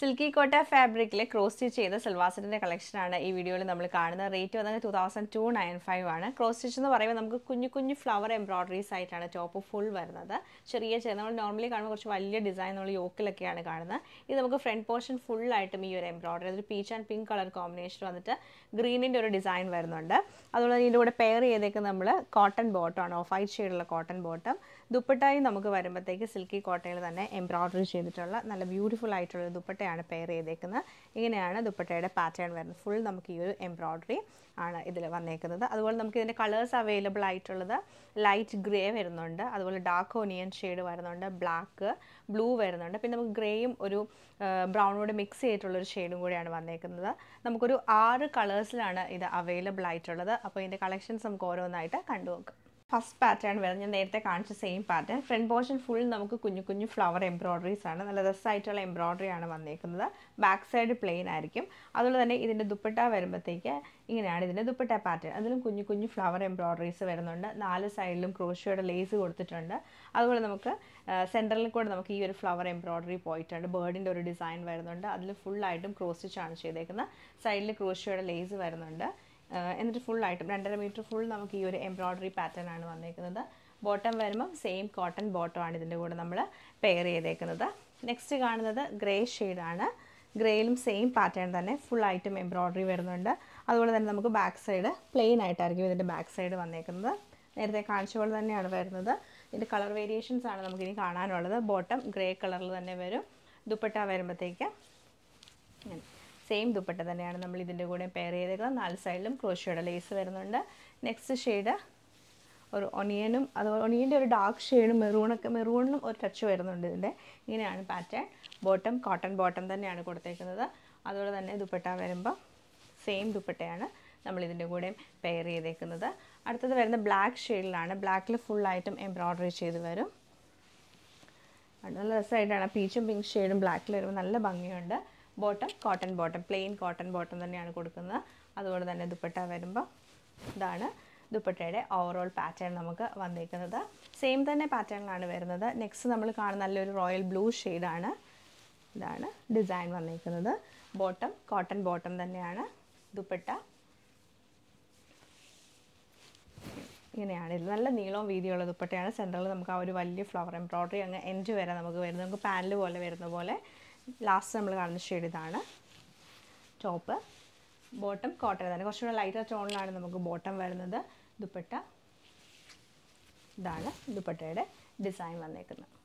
silky കോട്ട ഫാബ്രിക്കിൽ cross stitch ചെയ്ത സിൽവാസറ്റിൻ്റെ കളക്ഷനാണ് ഈ വീഡിയോയിൽ നമ്മൾ കാണുന്നത് റേറ്റ് വന്നത് two thousand two nine five ആണ് ക്രോസ് സ്റ്റിച്ച് എന്ന് പറയുമ്പോൾ നമുക്ക് കുഞ്ഞു കുഞ്ഞു ഫ്ലവർ എംബ്രോയ്ഡറീസ് ആയിട്ടാണ് ടോപ്പ് ഫുൾ വരുന്നത് ചെറിയ ചെറിയ നമ്മൾ നോർമലി കാണുമ്പോൾ കുറച്ച് വലിയ ഡിസൈൻ നമ്മൾ യോക്കിലൊക്കെയാണ് കാണുന്നത് ഇത് നമുക്ക് ഫ്രണ്ട് പോർഷൻ ഫുള്ളായിട്ടും ഈ ഒരു എംബ്രോയ്ഡറി അതൊരു peach and pink colour combination വന്നിട്ട് ഗ്രീനിൻ്റെ ഒരു ഡിസൈൻ വരുന്നുണ്ട് അതുപോലെ ഇതിൻ്റെ കൂടെ പെയർ ചെയ്തേക്ക് നമ്മൾ കോട്ടൺ ബോട്ടമാണ് ഓഫ് വൈറ്റ് ഷെയ്ഡുള്ള കോട്ടൺ ബോട്ടം ദുപ്പട്ടായി നമുക്ക് വരുമ്പോഴത്തേക്ക് സിൽക്കി കോട്ടയിൽ തന്നെ എംബ്രോയ്ഡറി ചെയ്തിട്ടുള്ള നല്ല ബ്യൂട്ടിഫുൾ ആയിട്ടുള്ള ദുപ്പട്ട ദുപ്പട്ടയാണ് പെയർ ചെയ്തേക്കുന്നത് ഇങ്ങനെയാണ് ദുപ്പട്ടയുടെ പാറ്റേൺ വരുന്നത് ഫുൾ നമുക്ക് ഈ ഒരു എംബ്രോയ്ഡറി ആണ് ഇതിൽ വന്നേക്കുന്നത് അതുപോലെ നമുക്ക് ഇതിൻ്റെ കളേഴ്സ് അവൈലബിൾ ആയിട്ടുള്ളത് ലൈറ്റ് ഗ്രേ വരുന്നുണ്ട് അതുപോലെ ഡാർക്ക് ഓനിയൻ ഷെയ്ഡ് വരുന്നുണ്ട് ബ്ലാക്ക് ബ്ലൂ വരുന്നുണ്ട് പിന്നെ നമുക്ക് ഗ്രേയും ഒരു ബ്രൗണോട് മിക്സ് ചെയ്തിട്ടുള്ളൊരു ഷെയ്ഡും കൂടിയാണ് വന്നേക്കുന്നത് നമുക്കൊരു ആറ് കളേഴ്സിലാണ് ഇത് അവൈലബിൾ ആയിട്ടുള്ളത് അപ്പോൾ ഇതിൻ്റെ കളക്ഷൻസ് നമുക്ക് ഓരോന്നായിട്ട് കണ്ടു നോക്കാം ഫസ്റ്റ് പാറ്റേൺ വരുന്നത് ഞാൻ നേരത്തെ കാണിച്ച same pattern front portion full നമുക്ക് കുഞ്ഞു കുഞ്ഞു ഫ്ലവർ എംബ്രോയ്ഡറീസ് ആണ് നല്ല രസമായിട്ടുള്ള എംബ്രോയ്ഡറി ആണ് വന്നേക്കുന്നത് ബാക്ക് സൈഡ് പ്ലെയിൻ ആയിരിക്കും അതുപോലെ തന്നെ ഇതിൻ്റെ ദുപ്പട്ട വരുമ്പോഴത്തേക്ക് ഇങ്ങനെയാണ് ഇതിൻ്റെ ദുപ്പട്ട പാറ്റേൺ അതിലും കുഞ്ഞു കുഞ്ഞു ഫ്ലവർ എംബ്രോയ്ഡറീസ് വരുന്നുണ്ട് നാല് സൈഡിലും ക്രോഷിയുടെ ലേസ് കൊടുത്തിട്ടുണ്ട് അതുപോലെ നമുക്ക് സെൻറ്ററിൽ കൂടെ നമുക്ക് ഈ ഒരു ഫ്ലവർ എംബ്രോയ്ഡറി പോയിട്ടുണ്ട് ബേർഡിൻ്റെ ഒരു ഡിസൈൻ വരുന്നുണ്ട് അതിൽ ഫുള്ളായിട്ടും ക്രോസ് സ്റ്റിച്ചാണ് ചെയ്തേക്കുന്നത് സൈഡിൽ ക്രോഷിയുടെ ലേസ് വരുന്നുണ്ട് എന്നിട്ട് ഫുള്ളായിട്ടും രണ്ടര മീറ്റർ ഫുൾ നമുക്ക് ഈ ഒരു എംബ്രോയ്ഡറി പാറ്റേൺ ആണ് വന്നേക്കുന്നത് ബോട്ടം വരുമ്പം സെയിം കോട്ടൺ ബോട്ടമാണ് ഇതിൻ്റെ കൂടെ നമ്മൾ പെയർ ചെയ്തേക്കുന്നത് നെക്സ്റ്റ് കാണുന്നത് ഗ്രേ ഷെയ്ഡാണ് ഗ്രേയിലും സെയിം പാറ്റേൺ തന്നെ ഫുൾ ഐറ്റം എംബ്രോയ്ഡറി വരുന്നുണ്ട് അതുപോലെ തന്നെ നമുക്ക് ബാക്ക് സൈഡ് പ്ലെയിൻ ആയിട്ടായിരിക്കും ഇതിൻ്റെ ബാക്ക് സൈഡ് വന്നേക്കുന്നത് നേരത്തെ കാണിച്ച പോലെ തന്നെയാണ് വരുന്നത് ഇതിൻ്റെ കളർ വേരിയേഷൻസ് ആണ് നമുക്കിനി കാണാനുള്ളത് ബോട്ടം ഗ്രേ കളറിൽ തന്നെ വരും ദുപ്പട്ട വരുമ്പോഴത്തേക്ക് സെയിം ദുപ്പട്ട തന്നെയാണ് നമ്മൾ ഇതിൻ്റെ കൂടെ പെയർ ചെയ്തേക്കുന്നത് നാല് സൈഡിലും ക്രോഷിയുടെ ലേസ് വരുന്നുണ്ട് നെക്സ്റ്റ് ഷെയ്ഡ് ഒരു ഒണിയനും അത് ഒണിയൻ്റെ ഒരു ഡാർക്ക് ഷെയ്ഡും മെറൂണൊക്കെ മെറൂണിനും ഒരു ടച്ച് വരുന്നുണ്ട് ഇതിൻ്റെ ഇങ്ങനെയാണ് പാറ്റേൺ ബോട്ടം കോട്ടൺ ബോട്ടം തന്നെയാണ് കൊടുത്തേക്കുന്നത് അതുപോലെ തന്നെ ദുപ്പട്ട വരുമ്പോൾ സെയിം ദുപ്പട്ടയാണ് നമ്മൾ ഇതിൻ്റെ കൂടെ പെയർ ചെയ്തേക്കുന്നത് അടുത്തത് വരുന്ന ബ്ലാക്ക് ഷെയ്ഡിലാണ് ബ്ലാക്കിൽ ഫുള്ളായിട്ടും എംബ്രോയ്ഡറി ചെയ്ത് വരും നല്ല രസമായിട്ടാണ് പീച്ചും പിങ്ക് ഷെയ്ഡും ബ്ലാക്കിൽ വരുമ്പോൾ നല്ല ഭംഗിയുണ്ട് bottom cotton bottom plain cotton bottom തന്നെയാണ് കൊടുക്കുന്നത് അതുപോലെ തന്നെ ദുപ്പട്ട വരുമ്പോൾ ഇതാണ് ദുപ്പട്ടയുടെ ഓവറോൾ പാറ്റേൺ നമുക്ക് വന്നിരിക്കുന്നത് സെയിം തന്നെ പാറ്റേണിലാണ് വരുന്നത് നെക്സ്റ്റ് നമ്മൾ കാണുന്ന നല്ലൊരു റോയൽ ബ്ലൂ ഷെയ്ഡാണ് ഇതാണ് ഡിസൈൻ വന്നിരിക്കുന്നത് ബോട്ടം കോട്ടൺ ബോട്ടം തന്നെയാണ് ദുപ്പട്ട ഇങ്ങനെയാണ് ഇത് നല്ല നീളവും വീതിയുള്ള ദുപ്പട്ടയാണ് സെൻറ്ററിൽ നമുക്ക് ആ ഒരു വലിയ ഫ്ലവർ എംബ്രോയ്ഡറി അങ്ങ് എൻഡ് വരെ നമുക്ക് വരുന്നത് നമുക്ക് പാനൽ പോലെ വരുന്ന പോലെ ലാസ്റ്റ് നമ്മൾ കാണുന്ന ഷെയ്ഡ് ഇതാണ് ടോപ്പ് ബോട്ടം കോട്ടൺ തന്നെ കുറച്ചുകൂടെ ലൈറ്റർ ടോണിലാണ് നമുക്ക് ബോട്ടം വരുന്നത് ദുപ്പട്ട ഇതാണ് ദുപ്പട്ടയുടെ ഡിസൈൻ വന്നേക്കുന്നത്